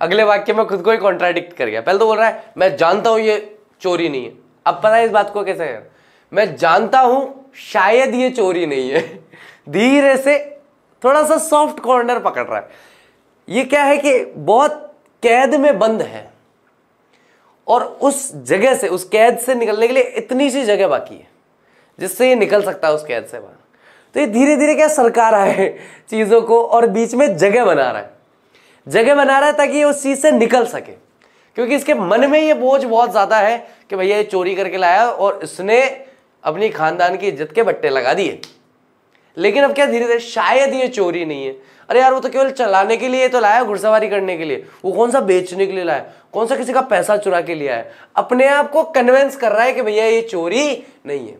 अगले वाक्य में खुद को ही कॉन्ट्राडिक्ट कर गया पहले तो बोल रहा है मैं जानता हूं ये चोरी नहीं है अब पता है इस बात को कैसे है मैं जानता हूं शायद ये चोरी नहीं है धीरे से थोड़ा सा सॉफ्ट कॉर्नर पकड़ रहा है ये क्या है कि बहुत कैद में बंद है और उस जगह से उस कैद से निकलने के लिए इतनी सी जगह बाकी है जिससे ये निकल सकता है उस कैद से बाहर तो ये धीरे धीरे क्या सरकार रहा है चीज़ों को और बीच में जगह बना रहा है जगह बना रहा है ताकि ये उस चीज़ से निकल सके क्योंकि इसके मन में ये बोझ बहुत ज़्यादा है कि भैया ये चोरी करके लाया और इसने अपनी खानदान की इज्जत के बट्टे लगा दिए लेकिन अब क्या धीरे धीरे शायद ये चोरी नहीं है अरे यार वो तो केवल चलाने के लिए तो लाया घुड़सवारी करने के लिए वो कौन सा बेचने के लिए लाया कौन सा किसी का पैसा चुरा के लिए आया अपने आप को कन्विंस कर रहा है कि भैया ये चोरी नहीं है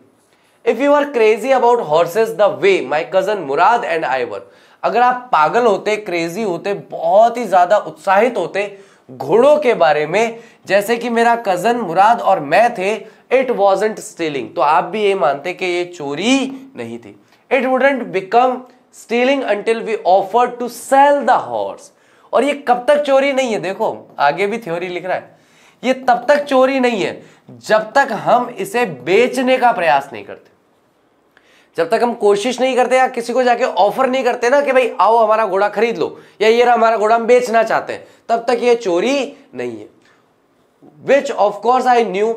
if you are crazy about horses the way my cousin Murad and I were अगर आप पागल होते क्रेजी होते बहुत ही ज़्यादा उत्साहित होते घोड़ों के बारे में जैसे कि मेरा कज़न मुराद और मैं थे इट वॉजेंट स्टीलिंग तो आप भी ये मानते कि ये चोरी नहीं थी it wouldn't become stealing until we offer to sell the horse और ये कब तक चोरी नहीं है देखो आगे भी थ्योरी लिख रहा है ये तब तक चोरी नहीं है जब तक हम इसे बेचने का प्रयास नहीं करते जब तक हम कोशिश नहीं करते या किसी को जाके ऑफर नहीं करते ना कि भाई आओ हमारा घोड़ा खरीद लो या ये हमारा घोड़ा हम बेचना चाहते हैं तब तक ये चोरी नहीं है which of course I knew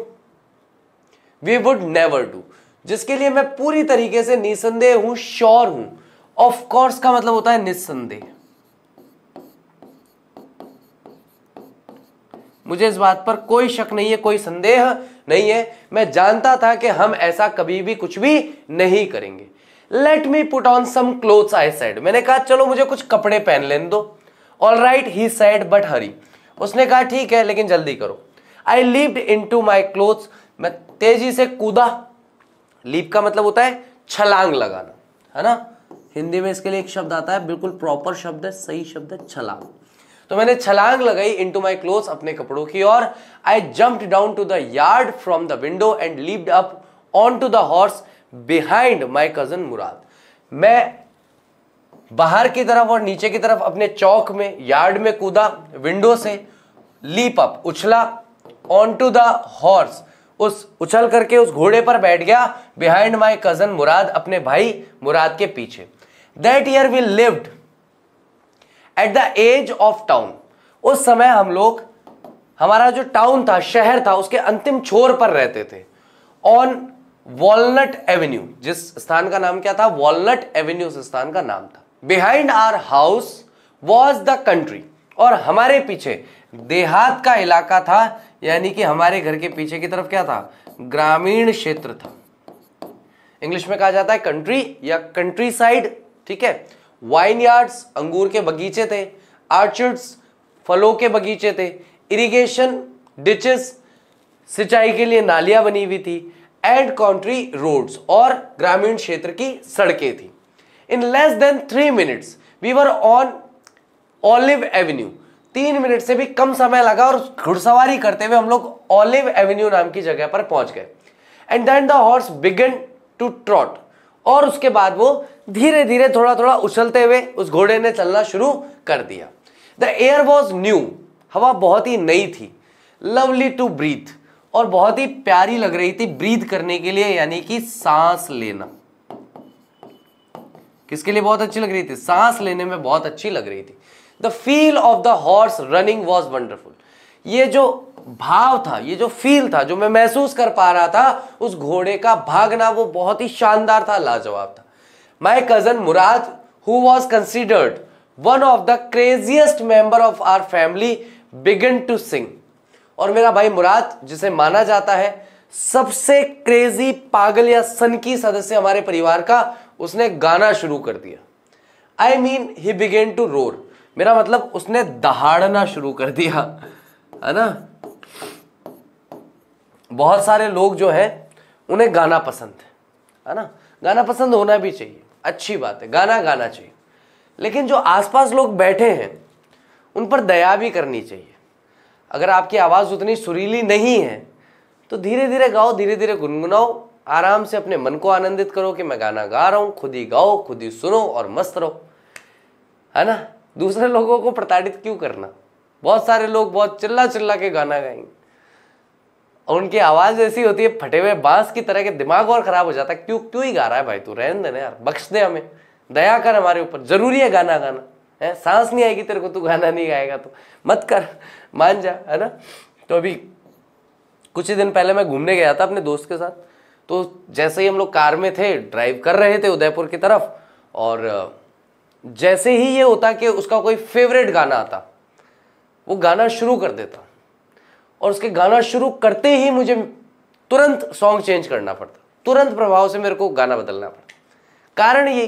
we would never do जिसके लिए मैं पूरी तरीके से निसंदेह हूं श्योर हूं ऑफकोर्स का मतलब होता है निस्संदेह मुझे इस बात पर कोई शक नहीं है कोई संदेह नहीं है मैं जानता था कि हम ऐसा कभी भी कुछ भी नहीं करेंगे let me put on some cloth I said मैंने कहा चलो मुझे कुछ कपड़े पहन लेने दो all right he said but hurry उसने कहा ठीक है लेकिन जल्दी करो आई लीव इन टू माई क्लोथ मैं तेजी से कूदा लीप का मतलब होता है छलांग लगाना है ना हिंदी में इसके लिए एक शब्द आता है बिल्कुल प्रॉपर शब्द है सही शब्द है छलांग तो मैंने छलांग लगाई इन टू माई क्लोथ अपने कपड़ों की और I jump down to the yard from the window and leaped up onto the horse behind my cousin Murad मैं बाहर की तरफ और नीचे की तरफ अपने चौक में यार्ड में कूदा विंडो से लीप अप उछला ऑन टू द हॉर्स उस उछल करके उस घोड़े पर बैठ गया बिहाइंड माई कजन मुराद अपने भाई मुराद के पीछे that year we lived at the edge of town उस समय हम लोग हमारा जो टाउन था शहर था उसके अंतिम छोर पर रहते थे ऑन वॉलनट एवेन्यू जिस स्थान का नाम क्या था वॉलनट एवेन्यू उस स्थान का नाम था behind our house was the country और हमारे पीछे देहात का इलाका था यानी कि हमारे घर के पीछे की तरफ क्या था ग्रामीण क्षेत्र था इंग्लिश में कहा जाता है कंट्री या कंट्री साइड ठीक है वाइन यार्ड्स अंगूर के बगीचे थे आर्चर्ड्स फलों के बगीचे थे इरिगेशन डिचेस सिंचाई के लिए नालियां बनी हुई थी एंड कंट्री रोड्स और ग्रामीण क्षेत्र की सड़कें थी in less than three minutes we were on Olive Avenue तीन मिनट से भी कम समय लगा और घुड़सवारी करते हुए हम लोग ऑलिव एवेन्यू नाम की जगह पर पहुंच गए and then the horse began to trot और उसके बाद वो धीरे धीरे थोड़ा थोड़ा उछलते हुए उस घोड़े ने चलना शुरू कर दिया द एयर वॉज न्यू हवा बहुत ही नई थी लवली टू ब्रीथ और बहुत ही प्यारी लग रही थी ब्रीथ करने के लिए यानी कि सांस लेना किसके लिए बहुत अच्छी लग रही थी सांस लेने में बहुत अच्छी लग रही थी the feel of the horse running was wonderful ये जो भाव था ये जो फील था जो मैं महसूस कर पा रहा था उस घोड़े का भागना वो बहुत ही शानदार था लाजवाब था my cousin Mourad who was considered one of the craziest member of our family began to sing और मेरा भाई मुराद जिसे माना जाता है सबसे क्रेजी पागल या सन की सदस्य हमारे परिवार का उसने गाना शुरू कर दिया I mean he began to roar मेरा मतलब उसने दहाड़ना शुरू कर दिया है ना बहुत सारे लोग जो हैं उन्हें गाना पसंद है है ना गाना पसंद होना भी चाहिए अच्छी बात है गाना गाना चाहिए लेकिन जो आसपास लोग बैठे हैं उन पर दया भी करनी चाहिए अगर आपकी आवाज़ उतनी सुरीली नहीं है तो धीरे धीरे गाओ धीरे धीरे गुनगुनाओ आराम से अपने मन को आनंदित करो कि मैं गाना गा रहा हूँ खुद ही गाओ खुद ही सुनो और मस्त रहो है ना दूसरे लोगों को प्रताड़ित क्यों करना बहुत सारे लोग बहुत चिल्ला चिल्ला के गाना गाएंगे और उनकी आवाज़ ऐसी होती है फटे हुए बांस की तरह के दिमाग और ख़राब हो जाता है क्यों क्यों ही गा रहा है भाई तू रहन देने यार बख्श दे हमें दया कर हमारे ऊपर ज़रूरी है गाना गाना है सांस नहीं आएगी तेरे को तू गाना नहीं गाएगा तो मत कर मान जा है ना तो अभी कुछ ही दिन पहले मैं घूमने गया था अपने दोस्त के साथ तो जैसे ही हम लोग कार में थे ड्राइव कर रहे थे उदयपुर की तरफ और जैसे ही ये होता कि उसका कोई फेवरेट गाना आता वो गाना शुरू कर देता और उसके गाना शुरू करते ही मुझे तुरंत सॉन्ग चेंज करना पड़ता तुरंत प्रभाव से मेरे को गाना बदलना पड़ता कारण ये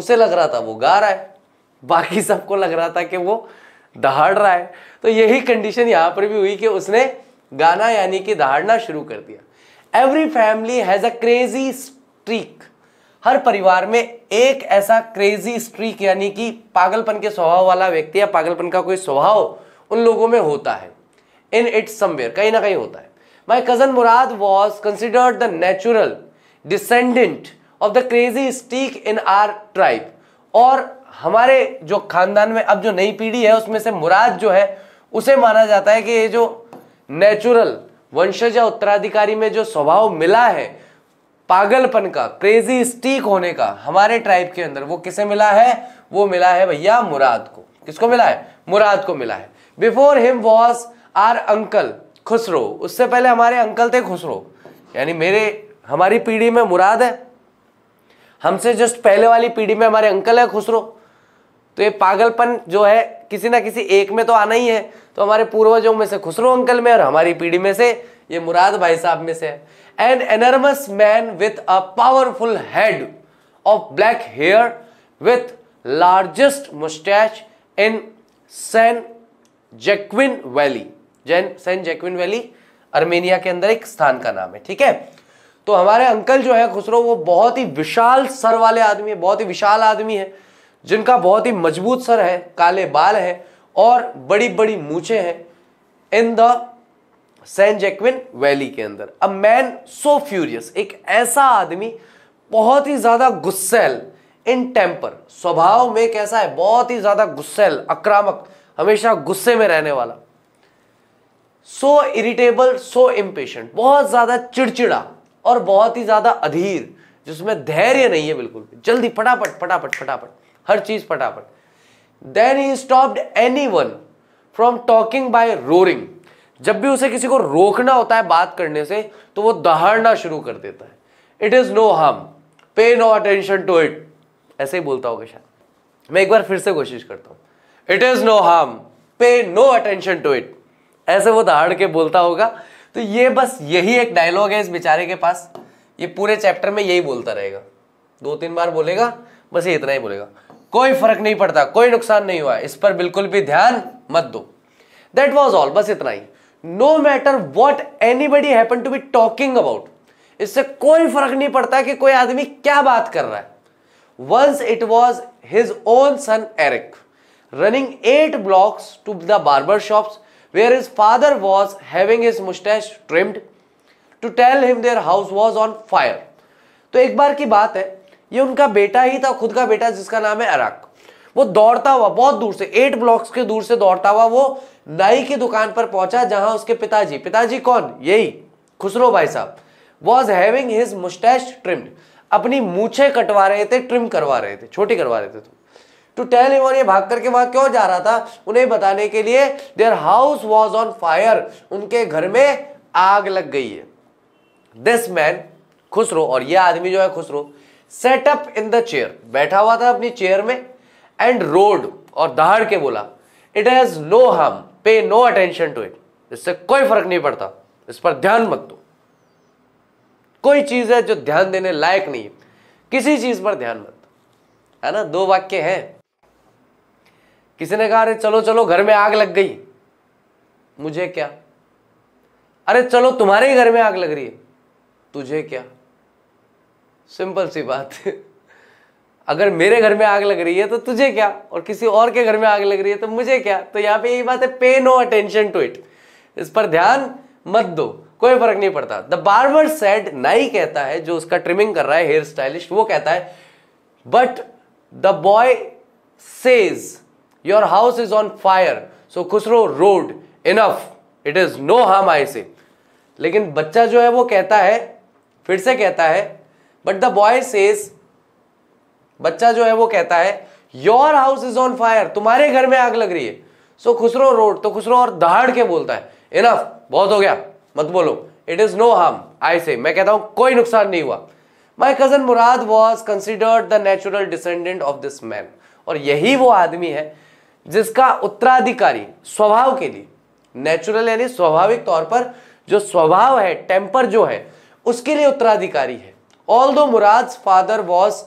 उसे लग रहा था वो गा रहा है बाकी सबको लग रहा था कि वो दहाड़ रहा है तो यही कंडीशन यहाँ पर भी हुई कि उसने गाना यानी कि दहाड़ना शुरू कर दिया every family has a crazy streak हर परिवार में एक ऐसा क्रेजी स्ट्रीक यानी कि पागलपन के स्वभाव वाला व्यक्ति या पागलपन का कोई स्वभाव उन लोगों में होता है इन इट्स समवेयर कहीं ना कहीं होता है my cousin Mourad was considered the natural descendant of the crazy streak in our tribe और हमारे जो खानदान में अब जो नई पीढ़ी है उसमें से मुराद जो है उसे माना जाता है कि ये जो नेचुरल वंशज या उत्तराधिकारी में जो स्वभाव मिला है पागलपन का क्रेजी स्टीक होने का हमारे ट्राइब के अंदर वो किसे मिला है वो मिला है भैया मुराद को किसको मिला है मुराद को मिला है before him was our uncle Khosrove उससे पहले हमारे अंकल थे खुसरो यानी मेरे हमारी पीढ़ी में मुराद है हमसे जस्ट पहले वाली पीढ़ी में हमारे अंकल है खुसरो तो ये पागलपन जो है किसी ना किसी एक में तो आना ही है तो हमारे पूर्वजों में से खुसरो अंकल में और हमारी पीढ़ी में से ये मुराद भाई साहब में से है an enormous man with a powerful head of black hair with largest moustache in San Joaquin Valley San saint Joaquin Valley Armenia के अंदर एक स्थान का नाम है ठीक है तो हमारे अंकल जो है खुसरो वो बहुत ही विशाल सर वाले आदमी है बहुत ही विशाल आदमी है जिनका बहुत ही मजबूत सर है काले बाल है और बड़ी बड़ी मूछे हैं in the saint Joaquin Valley के अंदर अ मैन सो फ्यूरियस एक ऐसा आदमी बहुत ही ज्यादा गुस्सेल इन टेम्पर स्वभाव में कैसा है बहुत ही ज्यादा गुस्सेल आक्रामक हमेशा गुस्से में रहने वाला सो इरिटेबल सो इम्पेशेंट बहुत ज़्यादा चिड़चिड़ा और बहुत ही ज़्यादा अधीर जिसमें धैर्य नहीं है बिल्कुल जल्दी फटाफट फटाफट फटाफट हर चीज़ फटाफट then he stop anyone from talking by roaring जब भी उसे किसी को रोकना होता है बात करने से तो वो दहाड़ना शुरू कर देता है it is no harm pay no attention to it ऐसे ही बोलता होगा शायद मैं एक बार फिर से कोशिश करता हूँ it is no harm pay no attention to it ऐसे वो दहाड़ के बोलता होगा तो ये बस यही एक डायलॉग है इस बेचारे के पास ये पूरे चैप्टर में यही बोलता रहेगा दो तीन बार बोलेगा बस ये इतना ही बोलेगा कोई फर्क नहीं पड़ता कोई नुकसान नहीं हुआ इस पर बिल्कुल भी ध्यान मत दो दैट वॉज ऑल बस इतना ही no matter what anybody happen to be talking about इससे कोई फर्क नहीं पड़ता कि कोई आदमी क्या बात कर रहा है once it was his own son Eric running eight blocks to the barber shops where his father was having his mustache trimmed to tell him their house was on fire. तो एक बार की बात है ये उनका बेटा ही था खुद का बेटा जिसका नाम है अराक वो दौड़ता हुआ बहुत दूर से एट ब्लॉक्स के दूर से दौड़ता हुआ वो नाई की दुकान पर पहुंचा जहां उसके पिताजी पिताजी कौन यही खुसरो भाई साहब was having his moustache trimmed अपनी मूछे कटवा रहे थे ट्रिम करवा रहे थे छोटी करवा रहे थे तुम टू टेल हिम और ये भाग करके वहां क्यों जा रहा था उन्हें बताने के लिए their house was on fire उनके घर में आग लग गई है दिस मैन खुसरो और ये आदमी जो है Khosrove sat up in the chair बैठा हुआ था अपनी चेयर में एंड रोड और दहाड़ के बोला it has no harm pay no attention to it इससे कोई फर्क नहीं पड़ता इस पर ध्यान मत दो कोई चीज है जो ध्यान देने लायक नहीं है किसी चीज पर ध्यान मत है ना दो वाक्य हैं किसी ने कहा अरे चलो चलो घर में आग लग गई मुझे क्या अरे चलो तुम्हारे ही घर में आग लग रही है तुझे क्या सिंपल सी बात है अगर मेरे घर में आग लग रही है तो तुझे क्या और किसी और के घर में आग लग रही है तो मुझे क्या तो यहां पे यही बात है पे नो अटेंशन टू इट इस पर ध्यान मत दो कोई फर्क नहीं पड़ता द बार्बर सेड नाई कहता है जो उसका ट्रिमिंग कर रहा है हेयर स्टाइलिस्ट वो कहता है but the boy says your house is on fire so Khosrove roared enough it is no harm I say लेकिन बच्चा जो है वो कहता है फिर से कहता है बट द बॉय सेज बच्चा जो है वो कहता है your house is on fire तुम्हारे घर में आग लग रही है सो so, खुसरो रोड तो खुसरो और दहाड़ के बोलता है इनफ बहुत हो गया मत बोलो it is no harm I say मैं कहता हूं कोई नुकसान नहीं हुआ my cousin Mourad was considered the natural descendant of this man और यही वो आदमी है जिसका उत्तराधिकारी स्वभाव के लिए नेचुरल यानी स्वाभाविक तौर पर जो स्वभाव है टेम्पर जो है उसके लिए उत्तराधिकारी है ऑल दो मुराद फादर वॉज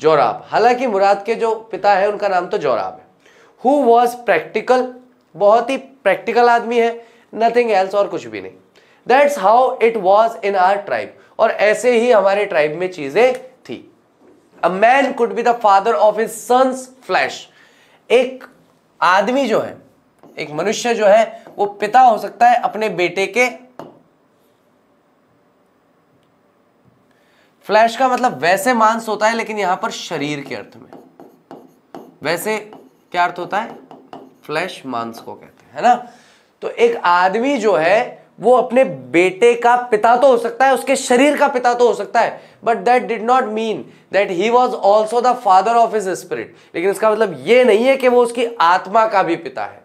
जोराब हालांकि मुराद के जो पिता है उनका नाम तो जोराब है हु वॉज प्रैक्टिकल बहुत ही प्रैक्टिकल आदमी है नथिंग एल्स और कुछ भी नहीं that's how it was in our tribe और ऐसे ही हमारे ट्राइब में चीजें थी a man could be the father of his sons flesh एक आदमी जो है एक मनुष्य जो है वो पिता हो सकता है अपने बेटे के फ्लैश का मतलब वैसे मांस होता है लेकिन यहां पर शरीर के अर्थ में वैसे क्या अर्थ होता है फ्लैश मांस को कहते हैं है ना तो एक आदमी जो है वो अपने बेटे का पिता तो हो सकता है उसके शरीर का पिता तो हो सकता है but that did not mean that he was also the father of his spirit लेकिन इसका मतलब ये नहीं है कि वो उसकी आत्मा का भी पिता है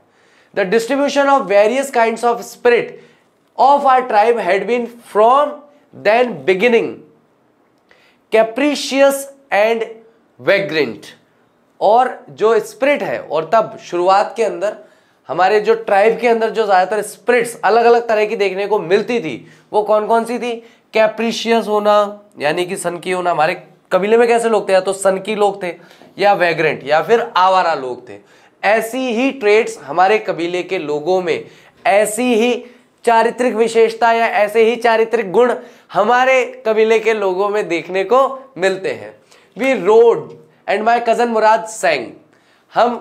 the distribution of various kind of spirit of our tribe had been from then beginning capricious and vagrant और जो स्पिरिट है और तब शुरुआत के अंदर हमारे जो ट्राइब के अंदर जो ज़्यादातर स्प्रिट्स अलग अलग तरह की देखने को मिलती थी वो कौन कौन सी थी कैप्रिशियस होना यानी कि सन की होना हमारे कबीले में कैसे लोग थे या तो सन की लोग थे या वैग्रेंट या फिर आवारा लोग थे ऐसी ही ट्रेड्स हमारे कबीले के लोगों में ऐसी ही चारित्रिक विशेषता या ऐसे ही चारित्रिक गुण हमारे कबीले के लोगों में देखने को मिलते हैं we rode and my cousin Mourad sang हम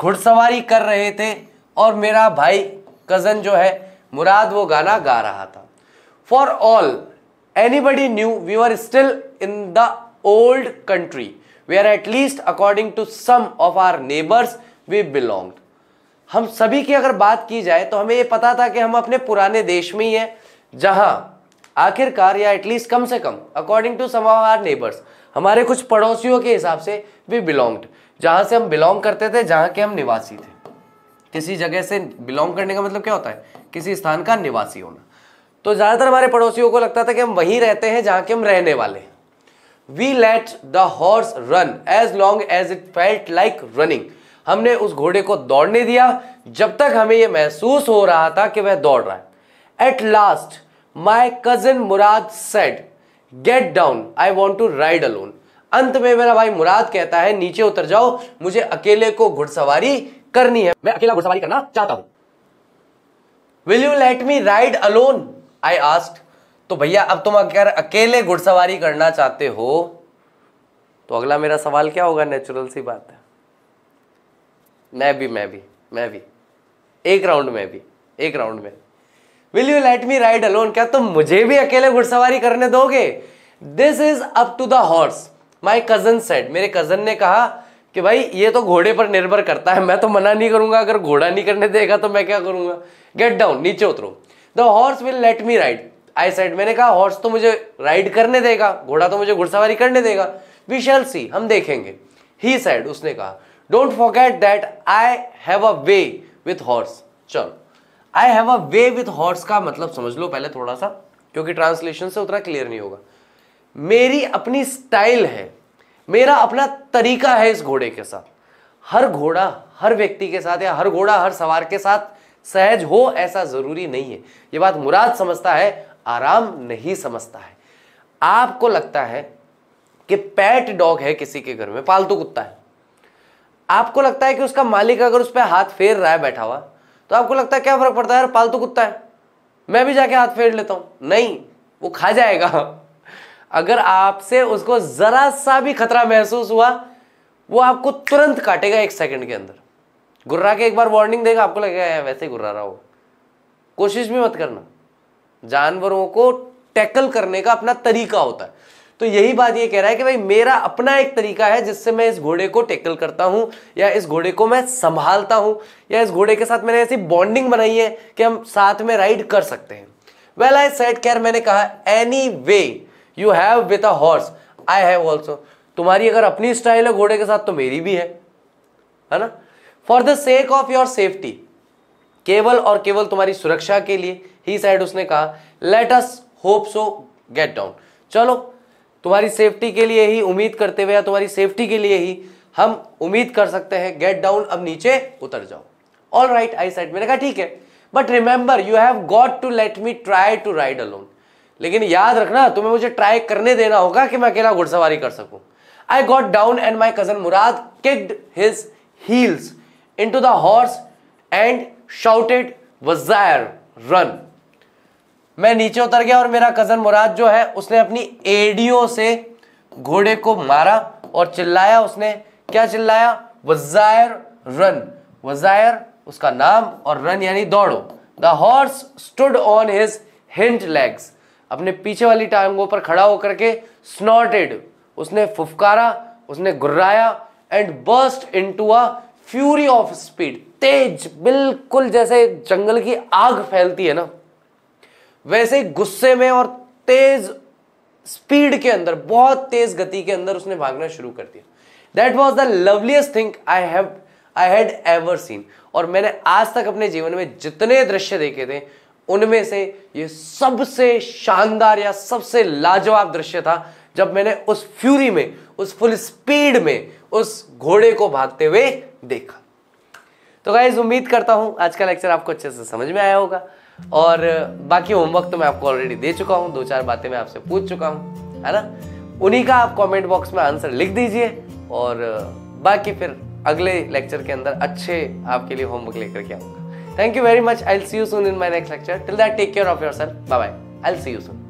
घुड़सवारी कर रहे थे और मेरा भाई कज़न जो है मुराद वो गाना गा रहा था for all anybody knew we are still in the old country we are at least according to some of our neighbours we belong हम सभी की अगर बात की जाए तो हमें ये पता था कि हम अपने पुराने देश में ही हैं जहाँ आखिरकार या एटलीस्ट कम से कम according to some of our neighbours हमारे कुछ पड़ोसियों के हिसाब से वी बिलोंग्ड जहाँ से हम बिलोंग करते थे जहाँ के हम निवासी थे किसी जगह से बिलोंग करने का मतलब क्या होता है किसी स्थान का निवासी होना तो ज़्यादातर हमारे पड़ोसियों को लगता था कि हम वहीं रहते हैं जहां के हम रहने वाले we let the horse run as long as it felt like running हमने उस घोड़े को दौड़ने दिया जब तक हमें यह महसूस हो रहा था कि वह दौड़ रहा है at last my cousin Mourad said get down I want to ride alone अंत में मेरा भाई मुराद कहता है नीचे उतर जाओ मुझे अकेले को घुड़सवारी करनी है मैं अकेला घुड़सवारी करना चाहता हूं will you let me ride alone I asked तो भैया अब तुम अगर अकेले घुड़सवारी करना चाहते हो तो अगला मेरा सवाल क्या होगा नेचुरल सी बात है मैं भी मैं भी मैं भी एक राउंड में भी एक राउंड में will you let me ride alone क्या तुम मुझे भी अकेले घुड़सवारी करने दोगे this is up to the horse my cousin said मेरे कजन ने कहा कि भाई ये तो घोड़े पर निर्भर करता है मैं तो मना नहीं करूंगा अगर घोड़ा नहीं करने देगा तो मैं क्या करूंगा गेट डाउन नीचे उतरो the horse will let me ride I said मैंने कहा हॉर्स तो मुझे राइड करने देगा घोड़ा तो मुझे घुड़सवारी करने देगा वी शैल सी हम देखेंगे ही साइड उसने कहा don't forget that I have a way with horse चलो I have a way with horse का मतलब समझ लो पहले थोड़ा सा क्योंकि ट्रांसलेशन से उतना क्लियर नहीं होगा मेरी अपनी स्टाइल है मेरा अपना तरीका है इस घोड़े के साथ हर घोड़ा हर व्यक्ति के साथ या हर घोड़ा हर सवार के साथ सहज हो ऐसा जरूरी नहीं है ये बात मुराद समझता है आराम नहीं समझता है आपको लगता है कि पैट डॉग है किसी के घर में पालतू कुत्ता है आपको लगता है कि उसका मालिक अगर उस पर हाथ फेर रहा है बैठा हुआ तो आपको लगता है क्या फर्क पड़ता है यार पालतू कुत्ता है मैं भी जाके हाथ फेर लेता हूं नहीं वो खा जाएगा अगर आपसे उसको ज़रा सा भी खतरा महसूस हुआ वो आपको तुरंत काटेगा एक सेकंड के अंदर गुर्रा के एक बार वार्निंग देगा आपको लगेगा वैसे ही गुर्रा रहा हो कोशिश भी मत करना जानवरों को टैकल करने का अपना तरीका होता है तो यही बात ये कह रहा है कि भाई मेरा अपना एक तरीका है जिससे मैं इस घोड़े को टैकल करता हूं या इस घोड़े को मैं संभालता हूं या इस घोड़े के साथ मैंने ऐसी बॉन्डिंग बनाई है कि हम साथ में राइड कर सकते हैं वेल आई सेट कैर मैंने कहा any way you have with a horse I have also तुम्हारी अगर अपनी स्टाइल है घोड़े के साथ तो मेरी भी है है ना for the sake of your safety केवल और केवल तुम्हारी सुरक्षा के लिए ही साइड उसने कहा let us hope so get down चलो तुम्हारी सेफ्टी के लिए ही उम्मीद करते हुए या तुम्हारी सेफ्टी के लिए ही हम उम्मीद कर सकते हैं गेट डाउन अब नीचे उतर जाओ ऑल राइट आई साइड मैंने कहा ठीक है but remember you have got to let me try to ride alone लेकिन याद रखना तुम्हें मुझे ट्राई करने देना होगा कि मैं अकेला घुड़सवारी कर सकूं I got down and my cousin Mourad kicked his heels into the horse and shouted वजायर रन मैं नीचे उतर गया और मेरा कजन मुराद जो है उसने अपनी एडियो से घोड़े को मारा और चिल्लाया उसने क्या चिल्लाया वजायर रन वजायर उसका नाम और रन यानी दौड़ो the horse stood on his hind legs अपने पीछे वाली टांगों पर खड़ा होकर के स्नॉटेड उसने फुफकारा उसने गुर्राया and burst into a fury of speed तेज बिल्कुल जैसे जंगल की आग फैलती है ना वैसे गुस्से में और तेज स्पीड के अंदर बहुत तेज गति के अंदर उसने भागना शुरू कर दिया that was the loveliest thing I have I had ever seen और मैंने आज तक अपने जीवन में जितने दृश्य देखे थे उनमें से ये सबसे शानदार या सबसे लाजवाब दृश्य था जब मैंने उस फ्यूरी में उस फुल स्पीड में उस घोड़े को भागते हुए देखा तो गाइज उम्मीद करता हूं आज का लेक्चर आपको अच्छे से समझ में आया होगा और बाकी होमवर्क तो मैं आपको ऑलरेडी दे चुका हूं दो चार बातें मैं आपसे पूछ चुका हूँ है ना उन्हीं का आप कमेंट बॉक्स में आंसर लिख दीजिए और बाकी फिर अगले लेक्चर के अंदर अच्छे आपके लिए होमवर्क लेकर के आऊंगा Thank you very much. I'll see you soon in my next lecture. Till that, take care of yourself. Bye bye. I'll see you soon.